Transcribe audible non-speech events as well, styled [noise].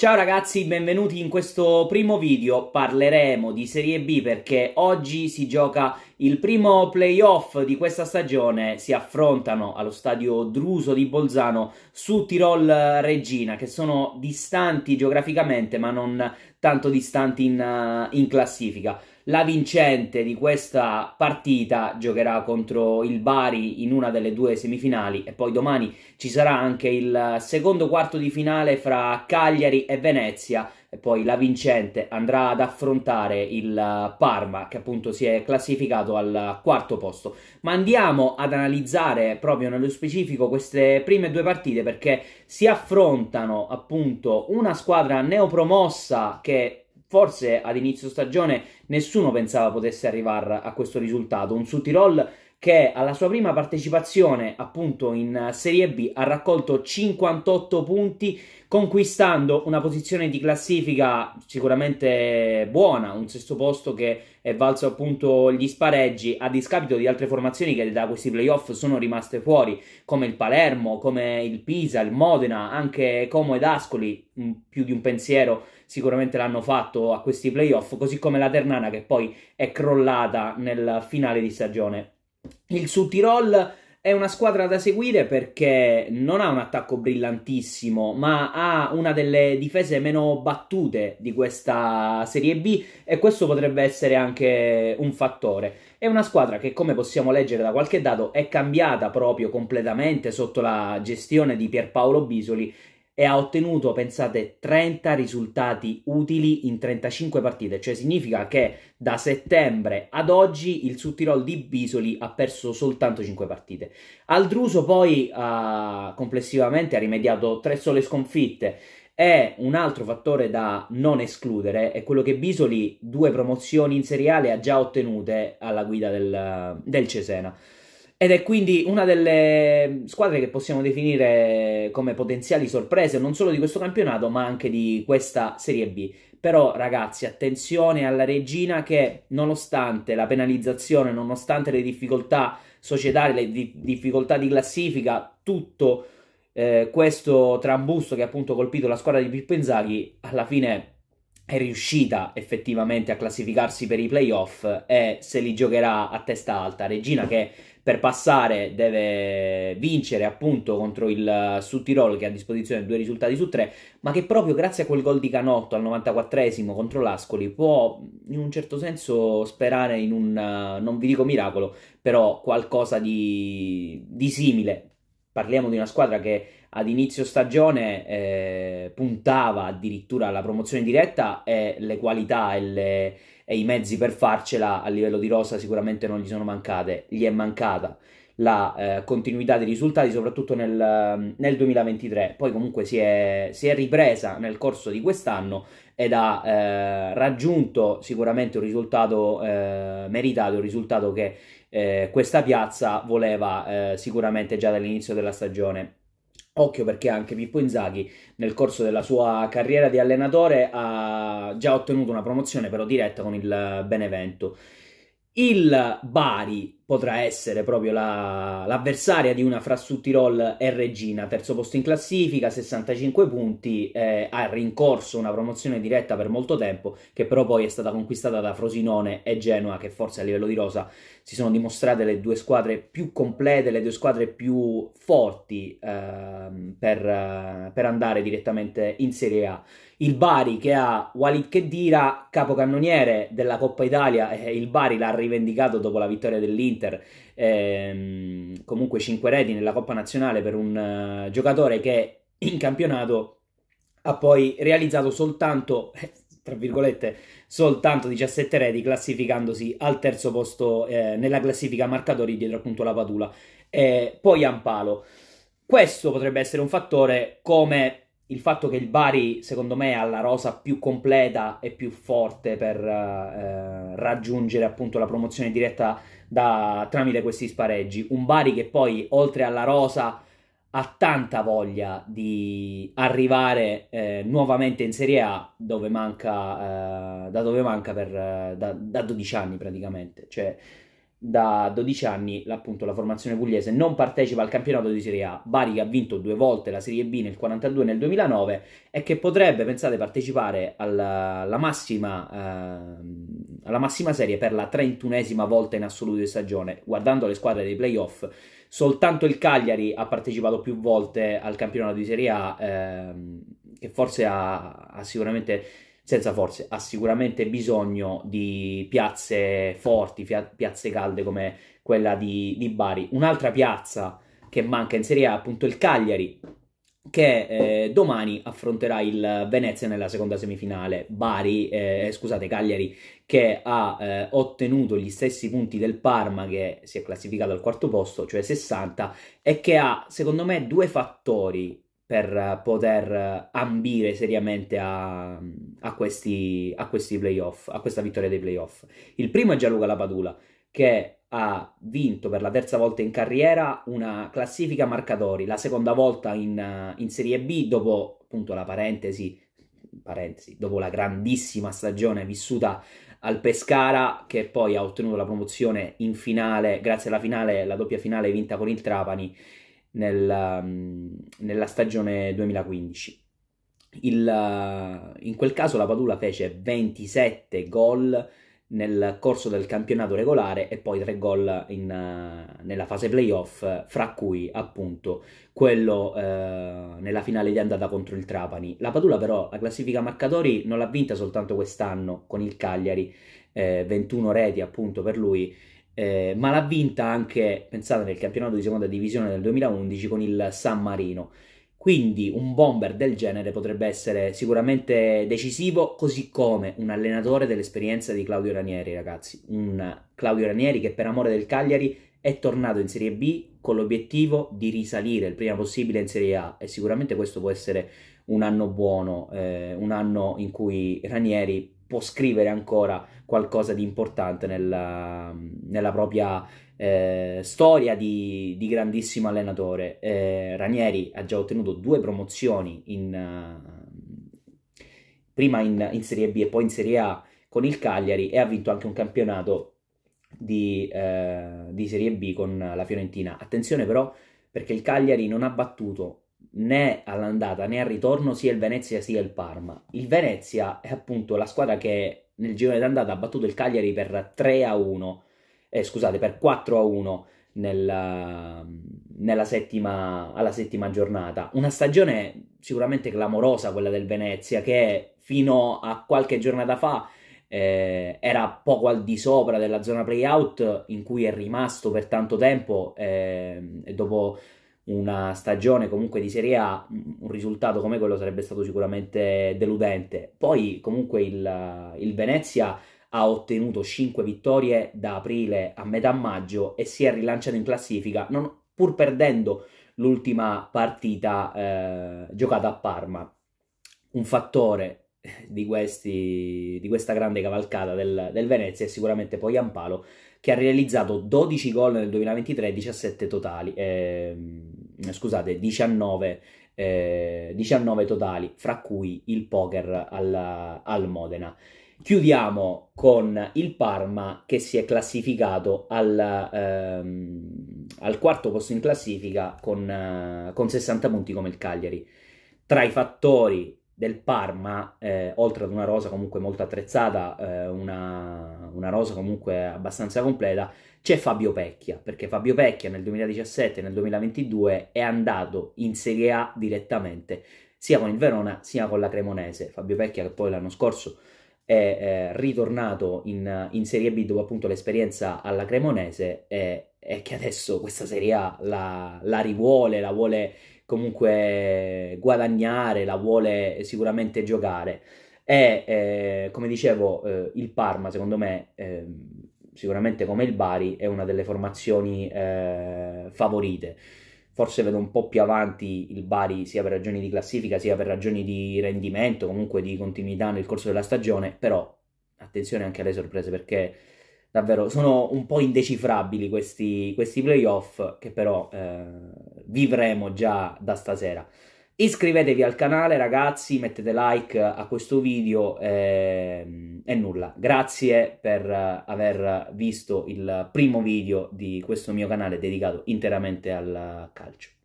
Ciao ragazzi, benvenuti in questo primo video. Parleremo di Serie B perché oggi si gioca il primo playoff di questa stagione si affrontano allo stadio Druso di Bolzano su Tirol eh, Regina, che sono distanti geograficamente ma non tanto distanti in, eh, in classifica. La vincente di questa partita giocherà contro il Bari in una delle due semifinali e poi domani ci sarà anche il secondo quarto di finale fra Cagliari e Venezia e poi la vincente andrà ad affrontare il eh, Parma che appunto si è classificato al quarto posto. Ma andiamo ad analizzare proprio nello specifico queste prime due partite perché si affrontano appunto una squadra neopromossa che forse ad inizio stagione nessuno pensava potesse arrivare a questo risultato, un Sutirol che alla sua prima partecipazione appunto in Serie B ha raccolto 58 punti conquistando una posizione di classifica sicuramente buona, un sesto posto che è valso appunto gli spareggi a discapito di altre formazioni che da questi playoff sono rimaste fuori, come il Palermo, come il Pisa, il Modena, anche Como ed Ascoli, mm, più di un pensiero sicuramente l'hanno fatto a questi playoff, così come la Ternana che poi è crollata nel finale di stagione. Il Sud Tirol è una squadra da seguire perché non ha un attacco brillantissimo, ma ha una delle difese meno battute di questa Serie B e questo potrebbe essere anche un fattore. È una squadra che, come possiamo leggere da qualche dato, è cambiata proprio completamente sotto la gestione di Pierpaolo Bisoli e ha ottenuto, pensate, 30 risultati utili in 35 partite, cioè significa che da settembre ad oggi il Suttirol di Bisoli ha perso soltanto 5 partite. Aldruso poi uh, complessivamente ha rimediato 3 sole sconfitte e un altro fattore da non escludere è quello che Bisoli due promozioni in Serie A le ha già ottenute alla guida del, del Cesena. Ed è quindi una delle squadre che possiamo definire come potenziali sorprese non solo di questo campionato ma anche di questa Serie B. Però ragazzi, attenzione alla Regina che nonostante la penalizzazione, nonostante le difficoltà societarie, le di- difficoltà di classifica, tutto eh, questo trambusto che ha appunto colpito la squadra di Pippenzaghi alla fine è riuscita effettivamente a classificarsi per i playoff e se li giocherà a testa alta. Regina che per passare deve vincere appunto contro il eh, Sud Tirol che ha a disposizione due risultati su tre, ma che proprio grazie a quel gol di Canotto al 94esimo contro l'Ascoli può in un certo senso sperare in un, eh, non vi dico miracolo, però qualcosa di, di simile. Parliamo di una squadra che ad inizio stagione eh, puntava addirittura alla promozione diretta e le qualità e, le, e, i mezzi per farcela a livello di rosa sicuramente non gli sono mancate, gli è mancata la eh, continuità dei risultati soprattutto nel, nel 2023, poi comunque si è, si è, ripresa nel corso di quest'anno ed ha eh, raggiunto sicuramente un risultato eh, meritato, un risultato che eh, questa piazza voleva eh, sicuramente già dall'inizio della stagione Occhio perché anche Pippo Inzaghi nel corso della sua carriera di allenatore ha già ottenuto una promozione però diretta con il Benevento. Il Bari potrà essere proprio la, l'avversaria di una fra Tirol e Regina, terzo posto in classifica, 65 punti, eh, ha rincorso una promozione diretta per molto tempo, che però poi è stata conquistata da Frosinone e Genoa, che forse a livello di rosa si sono dimostrate le due squadre più complete, le due squadre più forti eh, per, eh, per andare direttamente in Serie A il Bari che ha Walid Kedira, capocannoniere della Coppa Italia, eh, il Bari l'ha rivendicato dopo la vittoria dell'Inter l'Inter, ehm, comunque 5 reti nella Coppa Nazionale per un uh, giocatore che in campionato ha poi realizzato soltanto, [laughs] tra virgolette, soltanto 17 reti, classificandosi al terzo posto eh, nella classifica marcatori dietro appunto la Padula, eh, poi Ampalo. Questo potrebbe essere un fattore come il fatto che il Bari, secondo me, ha la rosa più completa e più forte per eh, raggiungere appunto la promozione diretta da, tramite questi spareggi. Un Bari che poi, oltre alla rosa, ha tanta voglia di arrivare eh, nuovamente in Serie A, dove manca, eh, da dove manca per, eh, da, da 12 anni praticamente. Cioè, da 12 anni appunto la formazione pugliese non partecipa al campionato di Serie A, Bari che ha vinto due volte la Serie B nel 42 e nel 2009 e che potrebbe, pensate, partecipare alla, alla massima, eh, alla massima serie per la 31esima volta in assoluto di stagione, guardando le squadre dei playoff soltanto il Cagliari ha partecipato più volte al campionato di Serie A, ehm, che forse ha, ha sicuramente senza forze, ha sicuramente bisogno di piazze forti, piazze calde come quella di, di Bari. Un'altra piazza che manca in Serie A è appunto il Cagliari, che eh, domani affronterà il Venezia nella seconda semifinale. Bari, eh, eh scusate, Cagliari che ha eh, ottenuto gli stessi punti del Parma che si è classificato al quarto posto, cioè 60, e che ha, secondo me, due fattori per poter ambire seriamente a, a, questi, a questi playoff, a questa vittoria dei playoff. Il primo è Gianluca Lapadula, che ha vinto per la terza volta in carriera una classifica marcatori, la seconda volta in, in Serie B dopo appunto la parentesi, parentesi, dopo la grandissima stagione vissuta al Pescara che poi ha ottenuto la promozione in finale, grazie alla finale, la doppia finale vinta con il Trapani nella, nella stagione 2015. Il, eh, in quel caso la Padula fece 27 gol nel corso del campionato regolare e poi 3 gol in, eh, nella fase playoff, fra cui appunto quello eh, nella finale di andata contro il Trapani. La Padula però la classifica marcatori non l'ha vinta soltanto quest'anno con il Cagliari, eh, 21 reti appunto per lui, eh, ma l'ha vinta anche, pensate, nel campionato di seconda divisione del 2011 con il San Marino. Quindi un bomber del genere potrebbe essere sicuramente decisivo, così come un allenatore dell'esperienza di Claudio Ranieri, ragazzi. Un Claudio Ranieri che per amore del Cagliari è tornato in Serie B con l'obiettivo di risalire il prima possibile in Serie A e sicuramente questo può essere un anno buono, eh, un anno in cui Ranieri può scrivere ancora qualcosa di importante nella, nella propria eh, storia di, di, grandissimo allenatore. Eh, Ranieri ha già ottenuto due promozioni in, uh, prima in, in, Serie B e poi in Serie A con il Cagliari e ha vinto anche un campionato di, eh, di Serie B con la Fiorentina. Attenzione però perché il Cagliari non ha battuto né all'andata né al ritorno sia il Venezia sia il Parma. Il Venezia è appunto la squadra che nel girone d'andata ha battuto il Cagliari per 3 a 1, eh, scusate, per 4 a 1 nella, nella settima, alla settima giornata. Una stagione sicuramente clamorosa quella del Venezia che fino a qualche giornata fa eh, era poco al di sopra della zona playout in cui è rimasto per tanto tempo eh, e dopo una stagione comunque di Serie A, un risultato come quello sarebbe stato sicuramente deludente. Poi comunque il, il Venezia ha ottenuto 5 vittorie da aprile a metà maggio e si è rilanciato in classifica, non, pur perdendo l'ultima partita eh, giocata a Parma. Un fattore di, questi, di questa grande cavalcata del, del Venezia è sicuramente poi Ampalo, che ha realizzato 12 gol nel 2023 17 totali. Eh, eh, scusate, 19, eh, 19 totali, fra cui il poker al, al Modena. Chiudiamo con il Parma che si è classificato al, ehm, al quarto posto in classifica con, eh, con, 60 punti come il Cagliari. Tra i fattori del Parma, eh, oltre ad una rosa comunque molto attrezzata, eh, una, una, rosa comunque abbastanza completa, c'è Fabio Pecchia, perché Fabio Pecchia nel 2017 e nel 2022 è andato in Serie A direttamente, sia con il Verona sia con la Cremonese. Fabio Pecchia che poi l'anno scorso è eh, ritornato in, in, Serie B dopo appunto l'esperienza alla Cremonese e, che adesso questa Serie A la, la rivuole, la vuole comunque guadagnare, la vuole sicuramente giocare. E eh, come dicevo, eh, il Parma, secondo me, eh, sicuramente come il Bari, è una delle formazioni eh, favorite. Forse vedo un po' più avanti il Bari sia per ragioni di classifica sia per ragioni di rendimento, comunque di continuità nel corso della stagione, però attenzione anche alle sorprese perché davvero sono un po' indecifrabili questi, questi playoff che però eh, vivremo già da stasera. Iscrivetevi al canale ragazzi, mettete like a questo video e, ehm, e nulla. Grazie per aver visto il primo video di questo mio canale dedicato interamente al calcio.